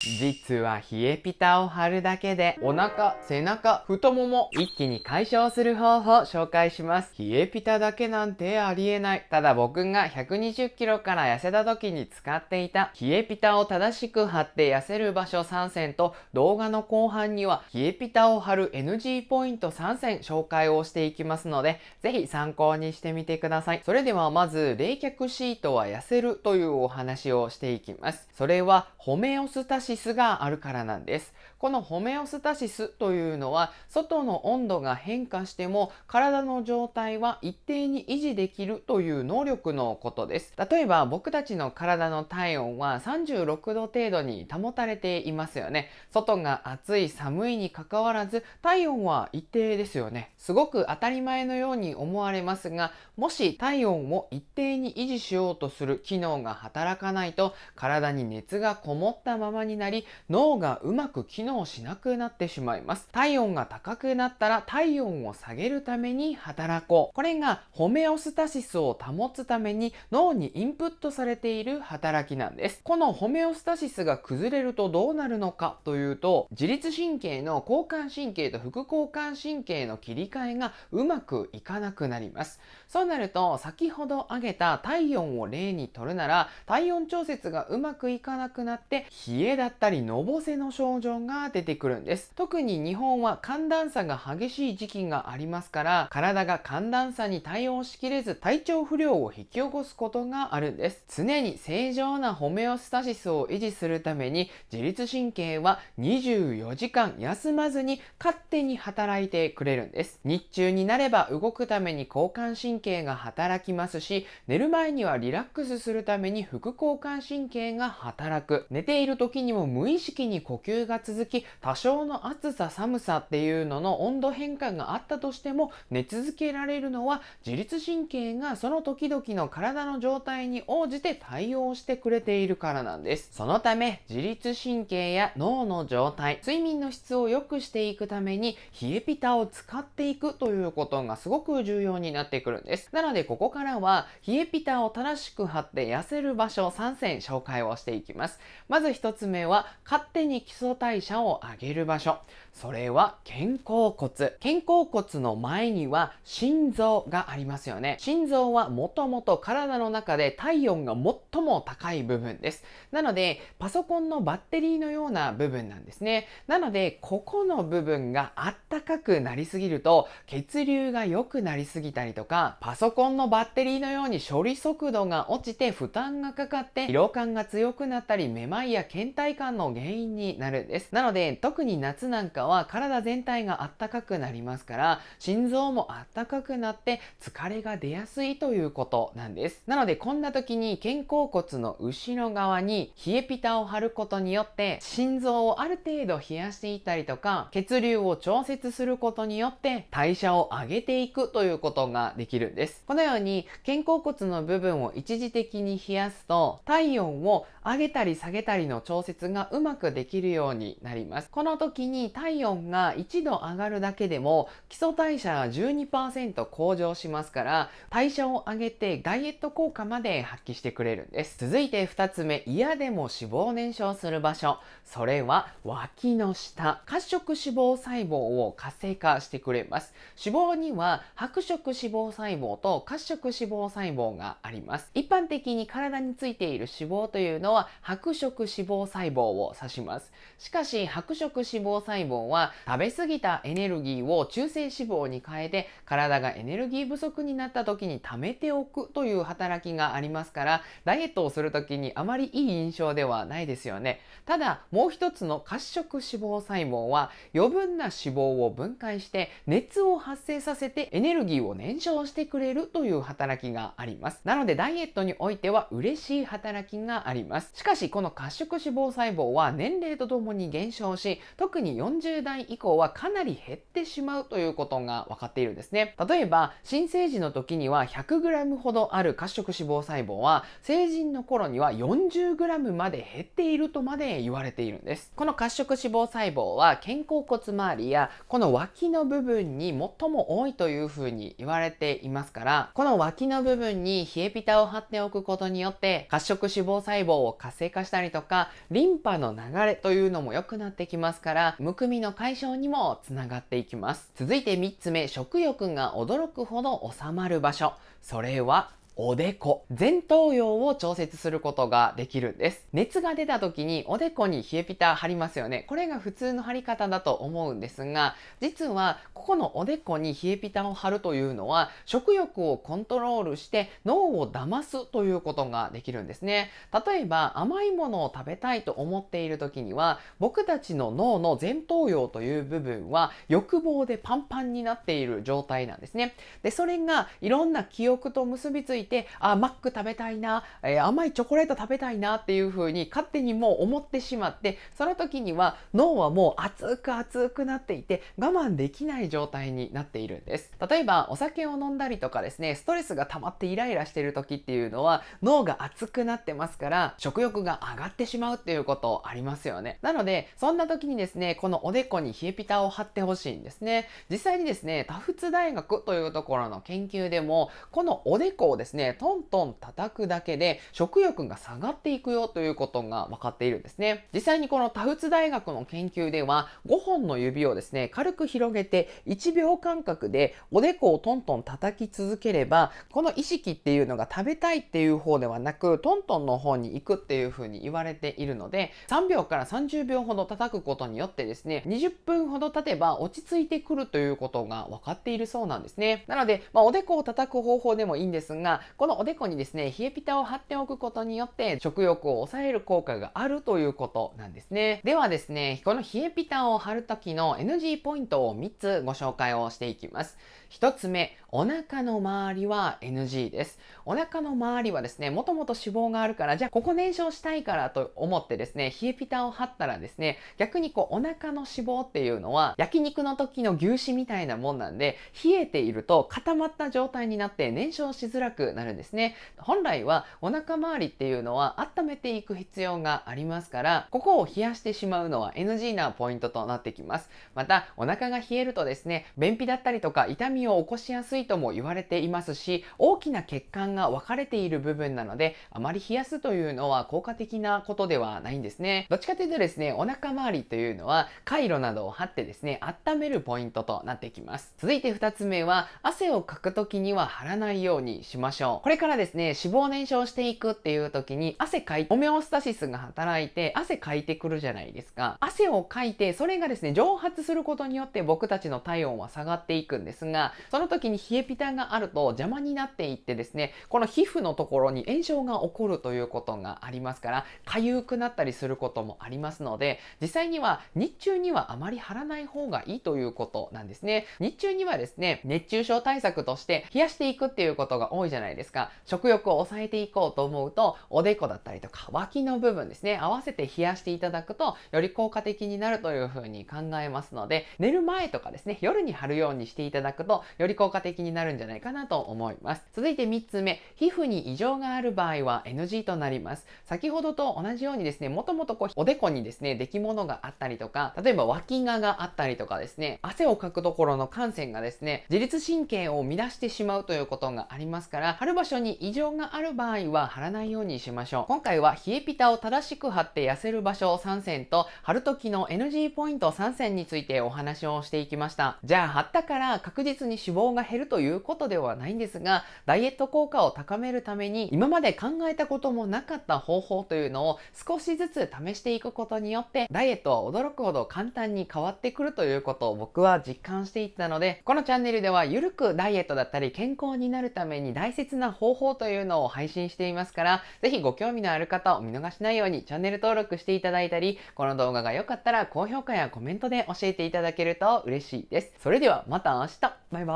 実は冷えピタを貼るだけでお腹、背中、太もも一気に解消する方法紹介します。冷えピタだけなんてありえない。ただ僕が120キロから痩せた時に使っていた冷えピタを正しく貼って痩せる場所3選と動画の後半には冷えピタを貼る NG ポイント3選紹介をしていきますのでぜひ参考にしてみてください。それではまず冷却シートは痩せるというお話をしていきます。それはホメオスタシシスがあるからなんです。このホメオスタシスというのは外の温度が変化しても体の状態は一定に維持できるという能力のことです例えば僕たちの体の体温は36度程度に保たれていますよね外が暑い寒いにかかわらず体温は一定ですよねすごく当たり前のように思われますがもし体温を一定に維持しようとする機能が働かないと体に熱がこもったままになり脳がうまく機能能しなくなってしまいます。体温が高くなったら体温を下げるために働こう。これがホメオスタシスを保つために脳にインプットされている働きなんです。このホメオスタシスが崩れるとどうなるのかというと、自律神経の交感神経と副交感神経の切り替えがうまくいかなくなります。そうなると、先ほど挙げた体温を例にとるなら、体温調節がうまくいかなくなって、冷えだったり、のぼせの症状がが出てくるんです。特に日本は寒暖差が激しい時期がありますから、体が寒暖差に対応しきれず体調不良を引き起こすことがあるんです。常に正常なホメオスタシスを維持するために、自律神経は24時間休まずに勝手に働いてくれるんです。日中になれば動くために交感神経が働きますし、寝る前にはリラックスするために副交感神経が働く。寝ている時にも無意識に呼吸が続き多少の暑さ寒さっていうのの温度変化があったとしても寝続けられるのは自律神経がその時々の体の状態に応じて対応してくれているからなんですそのため自律神経や脳の状態睡眠の質を良くしていくために冷えピタを使っていくということがすごく重要になってくるんですなのでここからは冷えピタを正しく貼って痩せる場所3選紹介をしていきますまず1つ目は勝手に基礎代謝を上げる場所。それは肩甲骨。肩甲骨の前には心臓がありますよね。心臓はもともと体の中で体温が最も高い部分です。なので、パソコンのバッテリーのような部分なんですね。なので、ここの部分があったかくなりすぎると、血流が良くなりすぎたりとか、パソコンのバッテリーのように処理速度が落ちて負担がかかって、疲労感が強くなったり、めまいや倦怠感の原因になるんです。なのので特に夏なんかは体全体があったかくなりますから心臓もあったかくなって疲れが出やすいということなんですなのでこんな時に肩甲骨の後ろ側に冷えピタを貼ることによって心臓をある程度冷やしていたりとか血流を調節することによって代謝を上げていくということができるんですこのように肩甲骨の部分を一時的に冷やすと体温を上げたり下げたりの調節がうまくできるようになりますります。この時に体温が1度上がるだけでも基礎代謝は12%向上しますから代謝を上げてダイエット効果まで発揮してくれるんです。続いて2つ目、嫌でも脂肪燃焼する場所。それは脇の下。褐色脂肪細胞を活性化してくれます。脂肪には白色脂肪細胞と褐色脂肪細胞があります。一般的に体についている脂肪というのは白色脂肪細胞を指します。しかししい白色脂肪細胞は食べ過ぎたエネルギーを中性脂肪に変えて体がエネルギー不足になった時に貯めておくという働きがありますからダイエットをする時にあまりいい印象ではないですよねただもう一つの褐色脂肪細胞は余分な脂肪を分解して熱を発生させてエネルギーを燃焼してくれるという働きがありますなのでダイエットにおいては嬉しい働きがありますしかしこの褐色脂肪細胞は年齢とともに減減少し、特に40代以降はかなり減ってしまうということが分かっているんですね。例えば、新生児の時には 100g ほどある褐色脂肪細胞は、成人の頃には 40g まで減っているとまで言われているんです。この褐色脂肪細胞は肩甲骨周りや、この脇の部分に最も多いというふうに言われていますから、この脇の部分に冷えピタを貼っておくことによって、褐色脂肪細胞を活性化したりとか、リンパの流れというのも良くなってきますから、むくみの解消にもつながっていきます。続いて3つ目、食欲が驚くほど収まる場所。それはおでこ、前頭葉を調節することができるんです。熱が出た時におでこに冷えピタ貼りますよね。これが普通の貼り方だと思うんですが、実はここのおでこに冷えピタを貼るというのは、食欲をコントロールして脳を騙すということができるんですね。例えば甘いものを食べたいと思っている時には、僕たちの脳の前頭葉という部分は欲望でパンパンになっている状態なんですね。で、それがいろんな記憶と結びついてて、あ、マック食べたいな、えー、甘いチョコレート食べたいなっていうふうに勝手にもう思ってしまって、その時には脳はもう熱く熱くなっていて、我慢できない状態になっているんです。例えば、お酒を飲んだりとかですね、ストレスが溜まってイライラしてる時っていうのは、脳が熱くなってますから、食欲が上がってしまうっていうことありますよね。なので、そんな時にですね、このおでこに冷えピタを貼ってほしいんですね。実際にですね、タフツ大学というところの研究でも、このおでこをですね、ね、トントン叩くだけで食欲が下がっていくよということが分かっているんですね。実際にこのタ仏ツ大学の研究では5本の指をですね、軽く広げて1秒間隔でおでこをトントン叩き続ければ、この意識っていうのが食べたいっていう方ではなく、トントンの方に行くっていうふうに言われているので、3秒から30秒ほど叩くことによってですね、20分ほど経てば落ち着いてくるということが分かっているそうなんですね。なので、まあ、おでこを叩く方法でもいいんですが、このおでこにですね、冷えピタを貼っておくことによって、食欲を抑える効果があるということなんですね。ではですね、この冷えピタを貼る時の NG ポイントを3つご紹介をしていきます。1つ目、お腹の周りは NG です。お腹の周りはですね、もともと脂肪があるから、じゃあここ燃焼したいからと思ってですね、冷えピタを張ったらですね、逆にこうお腹の脂肪っていうのは焼肉の時の牛脂みたいなもんなんで、冷えていると固まった状態になって燃焼しづらくなるんですね。本来はお腹周りっていうのは温めていく必要がありますから、ここを冷やしてしまうのは NG なポイントとなってきます。また、お腹が冷えるとですね、便秘だったりとか痛みみを起こしやすいとも言われていますし大きな血管が分かれている部分なのであまり冷やすというのは効果的なことではないんですねどっちかというとですねお腹周りというのは回路などを張ってですね温めるポイントとなってきます続いて2つ目は汗をかく時には張らないようにしましょうこれからですね脂肪燃焼していくっていう時に汗かいホメオスタシスが働いて汗かいてくるじゃないですか汗をかいてそれがですね蒸発することによって僕たちの体温は下がっていくんですがその時に冷えピタがあると邪魔になっていってですね、この皮膚のところに炎症が起こるということがありますから、痒くなったりすることもありますので、実際には日中にはあまり張らない方がいいということなんですね。日中にはですね、熱中症対策として冷やしていくっていうことが多いじゃないですか。食欲を抑えていこうと思うと、おでこだったりとか脇の部分ですね、合わせて冷やしていただくと、より効果的になるというふうに考えますので、寝る前とかですね、夜に貼るようにしていただくと、より効果的になるんじゃないかなと思います。続いて3つ目、皮膚に異常がある場合は NG となります。先ほどと同じようにですね、もともとこうおでこにですね、出来物があったりとか、例えば脇ががあったりとかですね、汗をかくところの汗腺がですね、自律神経を乱してしまうということがありますから、貼る場所に異常がある場合は貼らないようにしましょう。今回は冷えピタを正しく貼って痩せる場所3選と、貼る時の NG ポイント3選についてお話をしていきました。じゃあ貼ったから確実にに脂肪が減るということではないんですが、ダイエット効果を高めるために今まで考えたこともなかった方法というのを少しずつ試していくことによって、ダイエットは驚くほど簡単に変わってくるということを僕は実感していったので、このチャンネルではゆるくダイエットだったり健康になるために大切な方法というのを配信していますから、ぜひご興味のある方を見逃しないようにチャンネル登録していただいたり、この動画が良かったら高評価やコメントで教えていただけると嬉しいです。それではまた明日バイバ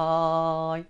ーイ。